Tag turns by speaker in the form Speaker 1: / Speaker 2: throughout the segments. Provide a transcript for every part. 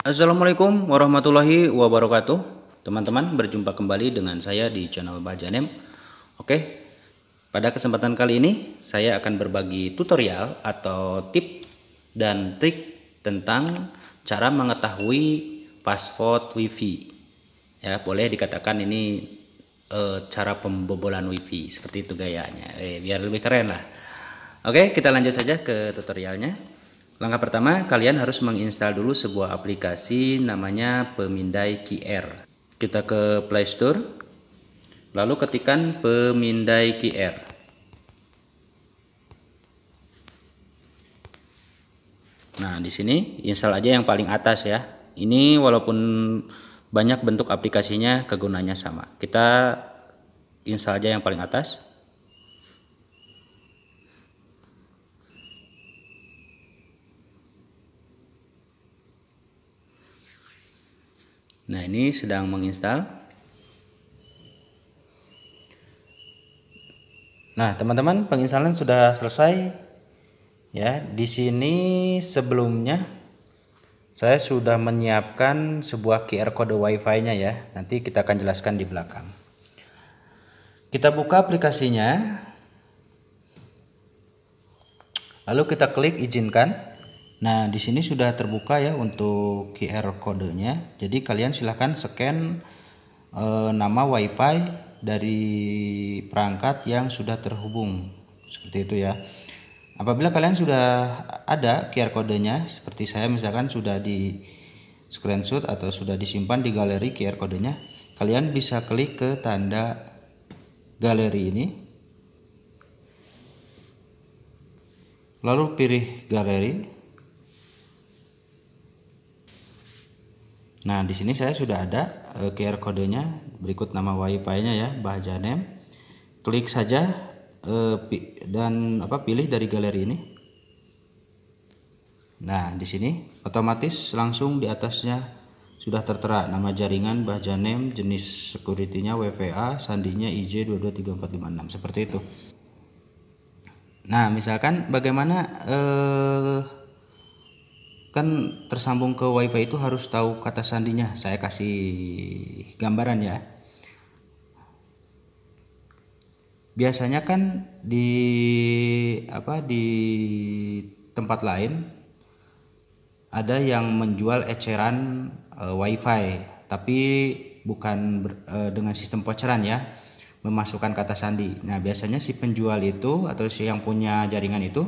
Speaker 1: Assalamualaikum warahmatullahi wabarakatuh Teman-teman berjumpa kembali dengan saya di channel Bajanem Oke Pada kesempatan kali ini saya akan berbagi tutorial atau tip dan trik tentang cara mengetahui password wifi Ya boleh dikatakan ini e, cara pembobolan wifi Seperti itu gayanya e, Biar lebih keren lah Oke kita lanjut saja ke tutorialnya Langkah pertama, kalian harus menginstal dulu sebuah aplikasi namanya Pemindai QR. Kita ke Play Store, lalu ketikkan Pemindai QR. Nah, di sini install aja yang paling atas ya. Ini walaupun banyak bentuk aplikasinya kegunaannya sama. Kita install aja yang paling atas. Nah, ini sedang menginstal. Nah, teman-teman, penginstalan sudah selesai. Ya, di sini sebelumnya saya sudah menyiapkan sebuah QR kode WiFi-nya ya. Nanti kita akan jelaskan di belakang. Kita buka aplikasinya. Lalu kita klik izinkan. Nah, di sini sudah terbuka ya untuk QR kodenya. Jadi kalian silahkan scan e, nama WiFi dari perangkat yang sudah terhubung. Seperti itu ya. Apabila kalian sudah ada QR kodenya, seperti saya misalkan sudah di screenshot atau sudah disimpan di galeri QR kodenya, kalian bisa klik ke tanda galeri ini. Lalu pilih galeri. Nah, di sini saya sudah ada eh, QR kodenya, berikut nama WiFi-nya ya, Bahja Janem. Klik saja eh, dan apa pilih dari galeri ini. Nah, di sini otomatis langsung di atasnya sudah tertera nama jaringan Bahja Janem, jenis security-nya WVA, sandinya IJ223456 seperti itu. Nah, misalkan bagaimana eh kan tersambung ke wifi itu harus tahu kata sandinya saya kasih gambaran ya biasanya kan di apa di tempat lain ada yang menjual eceran e, wifi tapi bukan ber, e, dengan sistem voucheran ya memasukkan kata sandi nah biasanya si penjual itu atau si yang punya jaringan itu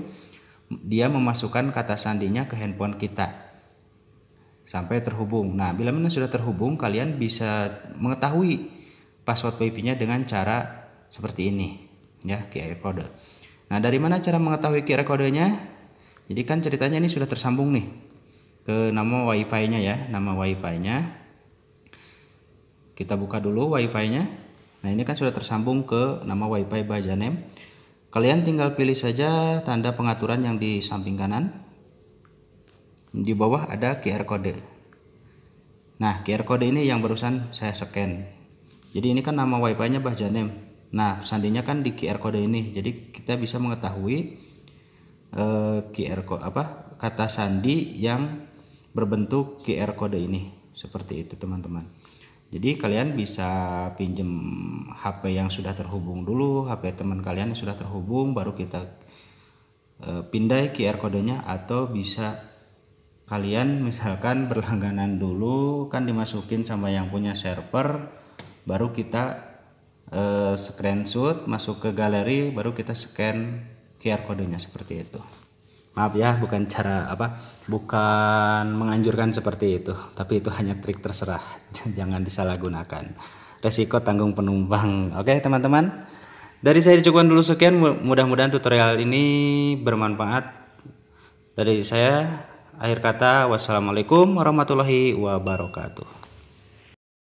Speaker 1: dia memasukkan kata sandinya ke handphone kita sampai terhubung. Nah, bila mana sudah terhubung, kalian bisa mengetahui password WiFi-nya dengan cara seperti ini, ya, QR code. Nah, dari mana cara mengetahui QR kodenya? Jadi kan ceritanya ini sudah tersambung nih ke nama WiFi-nya ya, nama WiFi-nya. Kita buka dulu WiFi-nya. Nah, ini kan sudah tersambung ke nama WiFi Bajanem. Janem. Kalian tinggal pilih saja tanda pengaturan yang di samping kanan. Di bawah ada QR kode. Nah, QR kode ini yang barusan saya scan. Jadi ini kan nama Wi-Fi-nya Bah Janem. Nah, sandinya kan di QR kode ini. Jadi kita bisa mengetahui eh, QR kode apa kata sandi yang berbentuk QR kode ini. Seperti itu, teman-teman. Jadi kalian bisa pinjem HP yang sudah terhubung dulu, HP teman kalian yang sudah terhubung, baru kita e, pindai QR kodenya atau bisa kalian misalkan berlangganan dulu kan dimasukin sama yang punya server, baru kita e, screenshot masuk ke galeri, baru kita scan QR kodenya seperti itu maaf ya bukan cara apa bukan menganjurkan seperti itu tapi itu hanya trik terserah jangan disalahgunakan resiko tanggung penumpang oke teman-teman dari saya cukupan dulu sekian mudah-mudahan tutorial ini bermanfaat dari saya akhir kata wassalamualaikum warahmatullahi wabarakatuh